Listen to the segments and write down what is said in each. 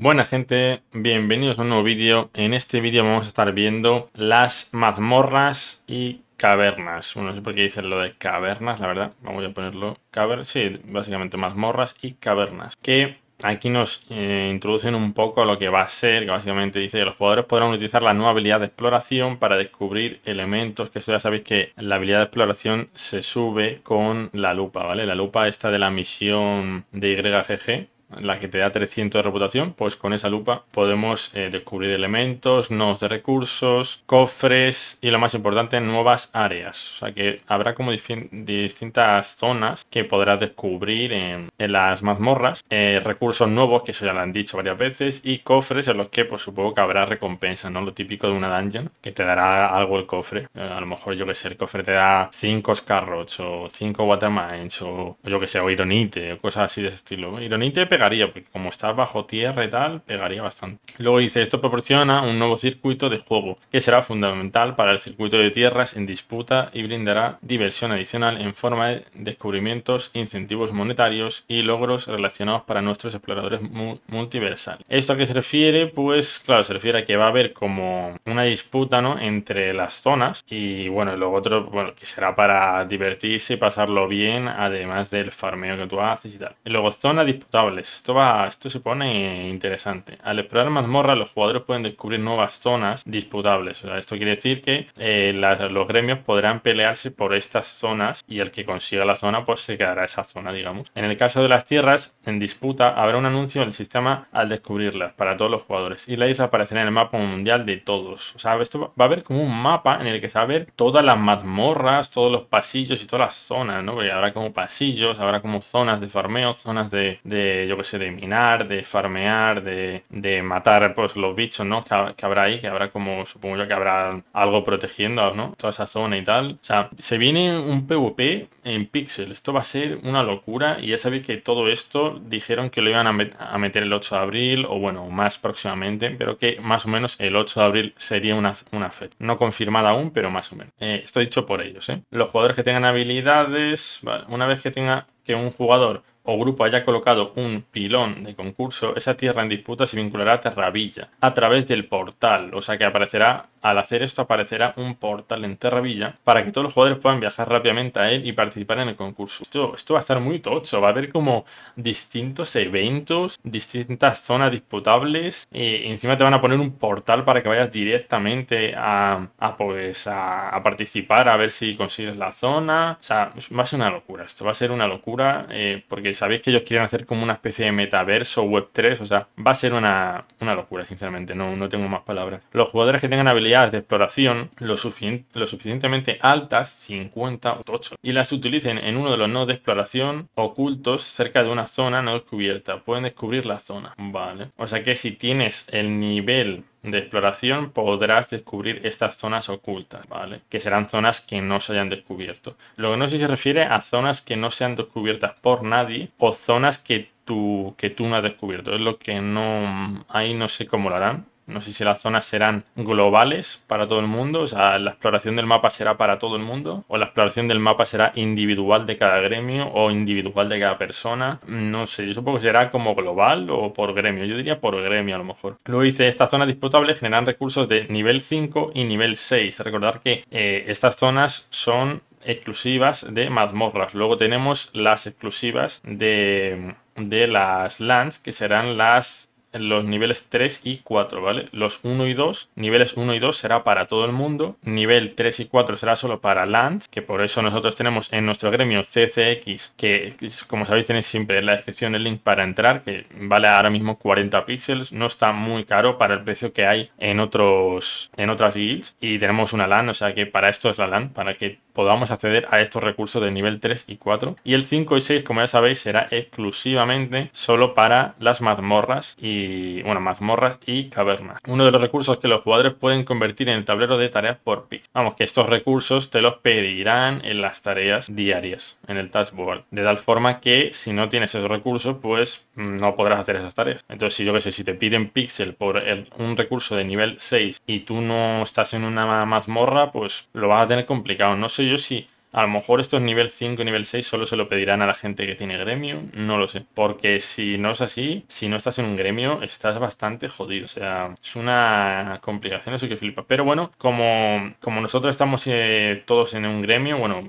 Buenas gente, bienvenidos a un nuevo vídeo. En este vídeo vamos a estar viendo las mazmorras y cavernas. Bueno, no sé por qué dicen lo de cavernas, la verdad. Vamos a ponerlo cavernas. Sí, básicamente mazmorras y cavernas. Que aquí nos eh, introducen un poco lo que va a ser, que básicamente dice que los jugadores podrán utilizar la nueva habilidad de exploración para descubrir elementos, que ya sabéis que la habilidad de exploración se sube con la lupa, ¿vale? La lupa esta de la misión de YGG, la que te da 300 de reputación, pues con esa lupa podemos eh, descubrir elementos, nodos de recursos, cofres y lo más importante, nuevas áreas. O sea que habrá como distintas zonas que podrás descubrir en, las mazmorras, eh, recursos nuevos, que eso ya lo han dicho varias veces, y cofres en los que por pues, supongo que habrá recompensa, ¿no? Lo típico de una dungeon, que te dará algo el cofre. Eh, a lo mejor yo que sé, el cofre te da 5 Scarrots o 5 Watermines o yo que sé, o Ironite o cosas así de estilo. Ironite, pero porque como está bajo tierra y tal, pegaría bastante. Luego dice, esto proporciona un nuevo circuito de juego, que será fundamental para el circuito de tierras en disputa y brindará diversión adicional en forma de descubrimientos, incentivos monetarios y logros relacionados para nuestros exploradores multiversales. ¿Esto a qué se refiere? Pues claro, se refiere a que va a haber como una disputa ¿no? entre las zonas y bueno, luego otro, bueno, que será para divertirse y pasarlo bien, además del farmeo que tú haces y tal. Y luego zonas disputables esto, va, esto se pone interesante. Al explorar mazmorras los jugadores pueden descubrir nuevas zonas disputables. esto quiere decir que eh, los gremios podrán pelearse por estas zonas y el que consiga la zona, pues se quedará esa zona, digamos. En el caso de las tierras en disputa, habrá un anuncio en el sistema al descubrirlas para todos los jugadores y la isla aparecerá en el mapa mundial de todos. O sea, esto va, a haber como un mapa en el que se va a ver todas las mazmorras, todos los pasillos y todas las zonas, ¿no? habrá como pasillos, habrá como zonas de farmeo, zonas de, de de minar, de farmear, de, de matar pues los bichos, ¿no? Que, habrá ahí, que habrá como, supongo yo que habrá algo protegiendo, ¿no? Toda esa zona y tal. O sea, se viene un PvP en Pixel. Esto va a ser una locura y ya sabéis que todo esto dijeron que lo iban a, a meter el 8 de abril o bueno, más próximamente, pero que más o menos el 8 de abril sería una, una fecha. No confirmada aún, pero más o menos. Eh, esto dicho por ellos, ¿eh? Los jugadores que tengan habilidades, una vez que tenga que un jugador o grupo haya colocado un pilón de concurso, esa tierra en disputa se vinculará a Terravilla a través del portal. O sea que aparecerá, al hacer esto, aparecerá un portal en Terravilla para que todos los jugadores puedan viajar rápidamente a él y participar en el concurso. Esto, va a estar muy tocho, va a haber como distintos eventos, distintas zonas disputables. y encima te van a poner un portal para que vayas directamente a, a pues, a, participar, a ver si consigues la zona. O sea, va a ser una locura. Esto va a ser una locura eh, porque sabéis que ellos quieren hacer como una especie de metaverso web 3, o sea, va a ser una, locura, sinceramente, no, no tengo más palabras. Los jugadores que tengan habilidades de exploración lo, lo suficientemente altas, 50 o 8, y las utilicen en uno de los nodos de exploración ocultos cerca de una zona no descubierta, pueden descubrir la zona, ¿vale? O sea que si tienes el nivel de exploración podrás descubrir estas zonas ocultas, ¿vale? Que serán zonas que no se hayan descubierto. Lo que no sé si se refiere a zonas que no sean descubiertas por nadie o zonas que tú, que tú no has descubierto. Es lo que no... Ahí no sé cómo lo harán no sé si las zonas serán globales para todo el mundo, o sea, la exploración del mapa será para todo el mundo, o la exploración del mapa será individual de cada gremio o individual de cada persona. No sé, yo supongo que será como global o por gremio, yo diría por gremio a lo mejor. Luego dice, estas zonas disputables generan recursos de nivel 5 y nivel 6. Recordar que eh, estas zonas son exclusivas de mazmorras. Luego tenemos las exclusivas de, de las lands, que serán las los niveles 3 y 4, ¿vale? Los 1 y 2, niveles 1 y 2 será para todo el mundo, nivel 3 y 4 será solo para lands, que por eso nosotros tenemos en nuestro gremio CCX, que como sabéis tenéis siempre en la descripción el link para entrar, que vale ahora mismo 40 píxeles, no está muy caro para el precio que hay en, otros, en otras guilds, y tenemos una LAN, o sea que para esto es la LAN, para que podamos acceder a estos recursos de nivel 3 y 4. Y el 5 y 6, como ya sabéis, será exclusivamente solo para las mazmorras y bueno, mazmorras y cavernas. Uno de los recursos que los jugadores pueden convertir en el tablero de tareas por pixel. Vamos, que estos recursos te los pedirán en las tareas diarias, en el dashboard. De tal forma que si no tienes esos recursos, pues mm, no podrás hacer esas tareas. Entonces, si yo qué sé, si te piden pixel por un recurso de nivel 6 y tú no estás en una mazmorra, pues lo vas a tener complicado. No sé yo si a lo mejor estos nivel 5 y nivel 6 solo se lo pedirán a la gente que tiene gremio, no lo sé. Porque si no es así, si no estás en un gremio, estás bastante jodido. O sea, es una complicación eso que flipa. Pero bueno, como, como nosotros estamos eh, todos en un gremio, bueno,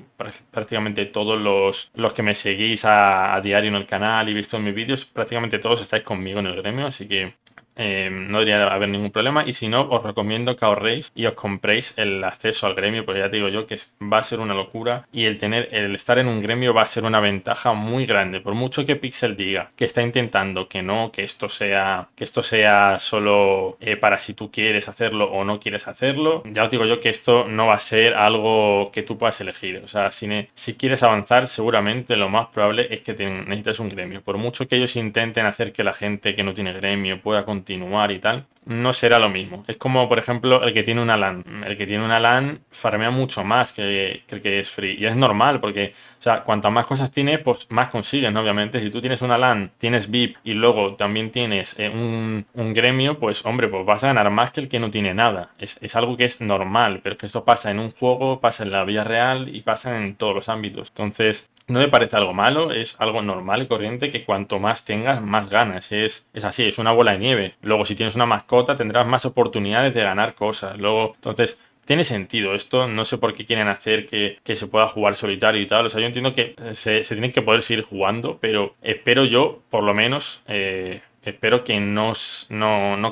prácticamente todos los, los que me seguís a, diario en el canal y visto en mis vídeos, prácticamente todos estáis conmigo en el gremio. Así que Em, no debería haber ningún problema. Y si no, os recomiendo que ahorréis y os compréis el acceso al gremio, porque ya te digo yo que va a ser una locura. Y el tener, el estar en un gremio va a ser una ventaja muy grande. Por mucho que Pixel diga que está intentando que no, que esto sea, que esto sea solo eh, para si tú quieres hacerlo o no quieres hacerlo. Ya os digo yo que esto no va a ser algo que tú puedas elegir. O sea, si, si quieres avanzar, seguramente lo más probable es que te necesites un gremio. Por mucho que ellos intenten hacer que la gente que no tiene gremio pueda continuar continuar y tal, no será lo mismo. Es como, por ejemplo, el que tiene una LAN. El que tiene una LAN farmea mucho más que, el que es free. Y es normal, porque, o sea, cuantas más cosas tienes, pues más consigues, Obviamente, si tú tienes una LAN, tienes VIP y luego también tienes eh, un, un, gremio, pues, hombre, pues vas a ganar más que el que no tiene nada. Es, es algo que es normal, pero que esto pasa en un juego, pasa en la vida real y pasa en todos los ámbitos. Entonces, no me parece algo malo, es algo normal y corriente que cuanto más tengas, más ganas. Es, es así, es una bola de nieve. Luego, si tienes una mascota, tendrás más oportunidades de ganar cosas. Luego, entonces, tiene sentido esto, no sé por qué quieren hacer que, se pueda jugar solitario y tal, o sea, yo entiendo que se, se tienen que poder seguir jugando, pero espero yo, por lo menos, eh, espero que no,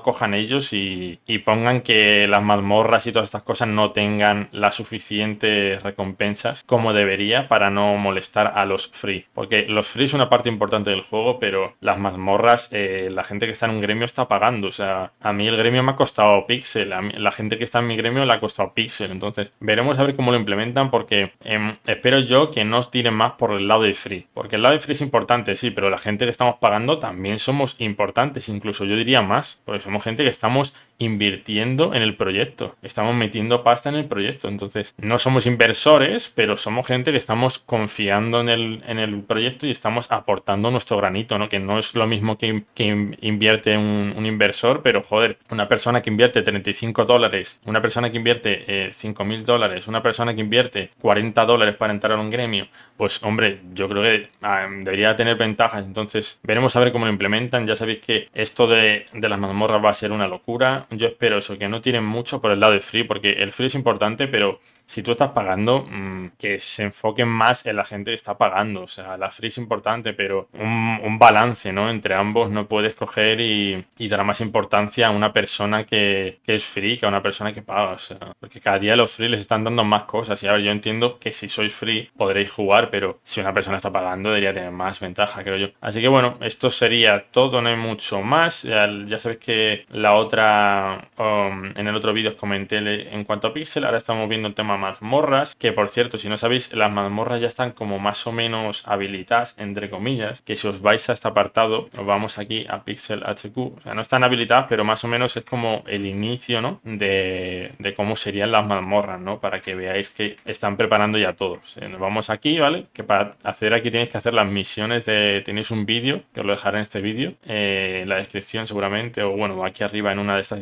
cojan ellos y, pongan que las mazmorras y todas estas cosas no tengan las suficientes recompensas como debería para no molestar a los free. Porque los free es una parte importante del juego, pero las mazmorras, eh, la gente que está en un gremio está pagando. O sea, a mí el gremio me ha costado pixel, a la gente que está en mi gremio le ha costado pixel. Entonces, veremos a ver cómo lo implementan porque em, espero yo que no os tiren más por el lado de free. Porque el lado de free es importante, sí, pero la gente que estamos pagando también somos importantes importantes, incluso yo diría más, porque somos gente que estamos invirtiendo en el proyecto, estamos metiendo pasta en el proyecto. Entonces, no somos inversores, pero somos gente que estamos confiando en el, en el proyecto y estamos aportando nuestro granito, ¿no? Que no es lo mismo que, que invierte un, inversor, pero joder, una persona que invierte 35 dólares, una persona que invierte eh, cinco 5 mil dólares, una persona que invierte 40 dólares para entrar a un gremio, pues hombre, yo creo que ah, debería tener ventajas. Entonces, veremos a ver cómo lo implementan. Ya sabéis que esto de, de las mazmorras va a ser una locura yo espero eso, que no tienen mucho por el lado de free, porque el free es importante, pero si tú estás pagando, mm, que se enfoquen más en la gente que está pagando. O sea, la free es importante, pero un, balance, ¿no? Entre ambos no puedes coger y, y, dar más importancia a una persona que, es free que a una persona que paga. O sea, porque cada día los free les están dando más cosas. Y a ver, yo entiendo que si sois free podréis jugar, pero si una persona está pagando debería tener más ventaja, creo yo. Así que bueno, esto sería todo, no hay mucho más. Ya, ya sabéis que la otra Um, en el otro vídeo os comenté en cuanto a Pixel. Ahora estamos viendo el tema mazmorras, que por cierto, si no sabéis, las mazmorras ya están como más o menos habilitadas, entre comillas, que si os vais a este apartado, os vamos aquí a Pixel HQ. O sea, no están habilitadas, pero más o menos es como el inicio, ¿no? De, cómo serían las mazmorras, ¿no? Para que veáis que están preparando ya todos. Nos vamos aquí, ¿vale? Que para hacer aquí tenéis que hacer las misiones de... Tenéis un vídeo, que os lo dejaré en este vídeo, eh, en la descripción seguramente, o bueno, aquí arriba en una de estas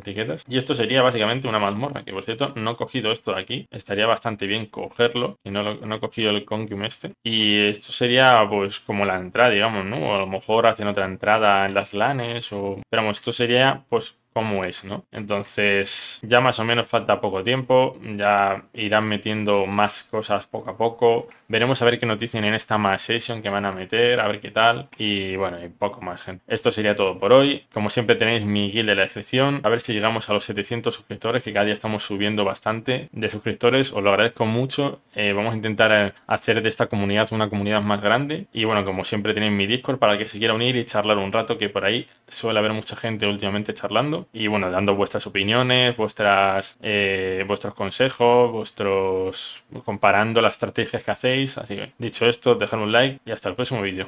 y esto sería básicamente una mazmorra, que por cierto no he cogido esto de aquí. Estaría bastante bien cogerlo, y no, he cogido el Congium este. Y esto sería pues como la entrada, digamos, ¿no? O a lo mejor hacen otra entrada en las lanes o... Pero esto sería pues cómo es, ¿no? Entonces ya más o menos falta poco tiempo, ya irán metiendo más cosas poco a poco, veremos a ver qué noticias en esta más session que van a meter, a ver qué tal, y bueno, y poco más gente. Esto sería todo por hoy, como siempre tenéis mi guild de la descripción, a ver si llegamos a los 700 suscriptores, que cada día estamos subiendo bastante de suscriptores, os lo agradezco mucho, eh, vamos a intentar eh, hacer de esta comunidad una comunidad más grande, y bueno, como siempre tenéis mi Discord para que se quiera unir y charlar un rato, que por ahí suele haber mucha gente últimamente charlando, y bueno, dando vuestras opiniones, vuestras, eh, vuestros consejos, vuestros comparando las estrategias que hacéis. Así que dicho esto, dejad un like y hasta el próximo vídeo.